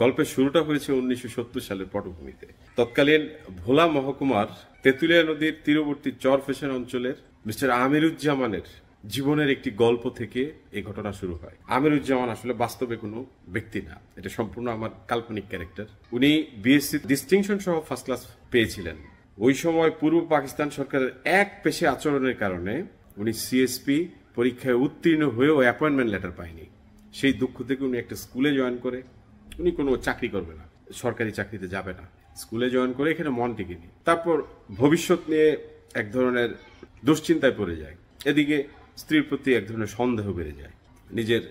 গল্পের শুরুটা হয়েছে উনিশশো সালের পটভূমিতে তৎকালীন ভোলা মহকুমার তেঁতুলিয়া নদীর তীরবর্তী চর ফেশন অঞ্চলের মিস্টার আমিরুজ্জামানের জীবনের একটি গল্প থেকে এই ঘটনা শুরু হয় আমিরুজ্জামান আসলে বাস্তবে কোনো ব্যক্তি না এটা সম্পূর্ণ আমার কাল্পনিক ক্যারেক্টার উনি বিএসসি ডিস্টিংশন সহ ফার্স্ট ক্লাস পেয়েছিলেন ওই সময় পূর্ব পাকিস্তান সরকারের এক পেশে আচরণের কারণে উনি সিএসপি পরীক্ষায় উত্তীর্ণ হয়েও অ্যাপয়েন্টমেন্ট লেটার পায়নি সেই দুঃখ থেকে উনি একটা স্কুলে জয়েন করে উনি কোনো চাকরি করবে না সরকারি চাকরিতে যাবে না স্কুলে জয়েন করে এখানে মন টিকেনি তারপর ভবিষ্যৎ নিয়ে এক ধরনের দুশ্চিন্তায় পড়ে যায় এদিকে স্ত্রীর প্রতি এক ধরনের সন্দেহ বেড়ে যায় নিজের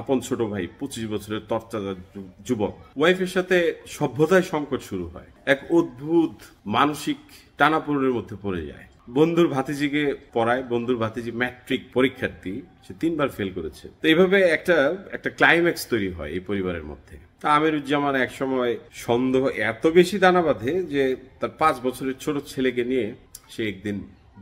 আপন ছোট ভাই পঁচিশ বছরের তরতাজা যুবক ওয়াইফের সাথে সভ্যতায় সংকট শুরু হয় এক অদ্ভুত মানসিক টানাপোড়ের মধ্যে পড়ে যায় বন্ধুর ভাতিজিকে পড়ায় বন্ধুর ভাতিজি ম্যাট্রিক পরীক্ষার্থী সে তিনবার ফেল করেছে তো এইভাবে একটা একটা ক্লাইম্যাক্স তৈরি হয় এই পরিবারের মধ্যে তা এক একসময় সন্দেহ এত বেশি দানা বাঁধে যে তার পাঁচ বছরের ছোট ছেলেকে নিয়ে সে একদিন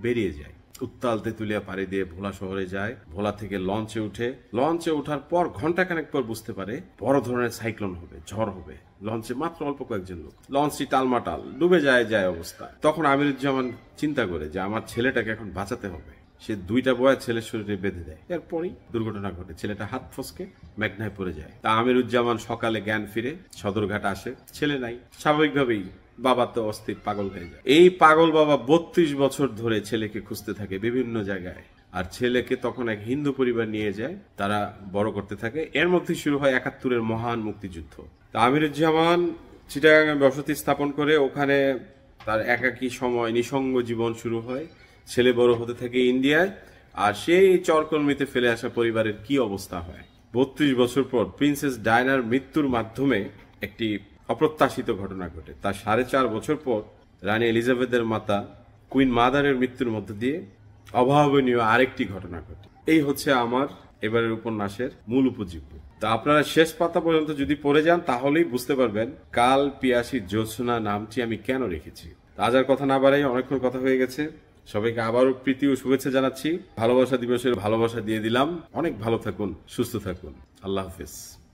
বেরিয়ে যায় উত্তাল তুলিয়া পাড়ি দিয়ে ভোলা শহরে যায় ভোলা থেকে লঞ্চে উঠে লঞ্চে ওঠার পর ঘন্টা কানেক পর বুঝতে পারে বড় ধরনের সাইক্লোন হবে ঝড় হবে লঞ্চে মাত্র অল্প কয়েকজন লোক লঞ্চটি টালমাটাল ডুবে যায় যায় অবস্থা তখন আমিরুজ্জামান চিন্তা করে যে আমার ছেলেটাকে এখন বাঁচাতে হবে সে দুইটা বয়া ছেলের শরীরে বেঁধে দেয় এরপরই দুর্ঘটনা ঘটে ছেলেটা হাত ফসকে মেঘনায় পড়ে যায় তা আমিরুজ্জামান সকালে জ্ঞান ফিরে সদরঘাট আসে ছেলে নাই স্বাভাবিকভাবেই বাবা তো অস্থির পাগল হয়ে যায় এই পাগল বাবা বত্রিশ বছর ধরে ছেলেকে খুঁজতে থাকে বিভিন্ন জায়গায় আর ছেলেকে তখন এক হিন্দু পরিবার নিয়ে যায় তারা বড় করতে থাকে এর মধ্যে শুরু হয় একাত্তরের মহান মুক্তিযুদ্ধ তা আমিরুজ্জামান চিটাগাঙে বসতি স্থাপন করে ওখানে তার একাকী সময় নিঃসঙ্গ জীবন শুরু হয় ছেলে বড় হতে থাকে ইন্ডিয়ায় আর সেই চরকর্মীতে ফেলে আসা পরিবারের কি অবস্থা হয় বত্রিশ বছর পর প্রিন্সেস ডায়নার মৃত্যুর মাধ্যমে একটি অপ্রত্যাশিত ঘটনা ঘটে তার সাড়ে চার বছর পর রানী এলিজাবেথের মাতা কুইন মাদারের মৃত্যুর মধ্য দিয়ে অভাবনীয় আরেকটি ঘটনা ঘটে এই হচ্ছে আমার এবারের উপন্যাসের মূল উপজীব্য তা আপনারা শেষ পাতা পর্যন্ত যদি পড়ে যান তাহলেই বুঝতে পারবেন কাল পিয়াসি জ্যোৎস্না নামটি আমি কেন রেখেছি রাজার কথা না বাড়াই অনেকক্ষণ কথা হয়ে গেছে সবাইকে আবারও প্রীতি ও শুভেচ্ছা জানাচ্ছি ভালোবাসা দিবসের ভালোবাসা দিয়ে দিলাম অনেক ভালো থাকুন সুস্থ থাকুন আল্লাহ হাফিজ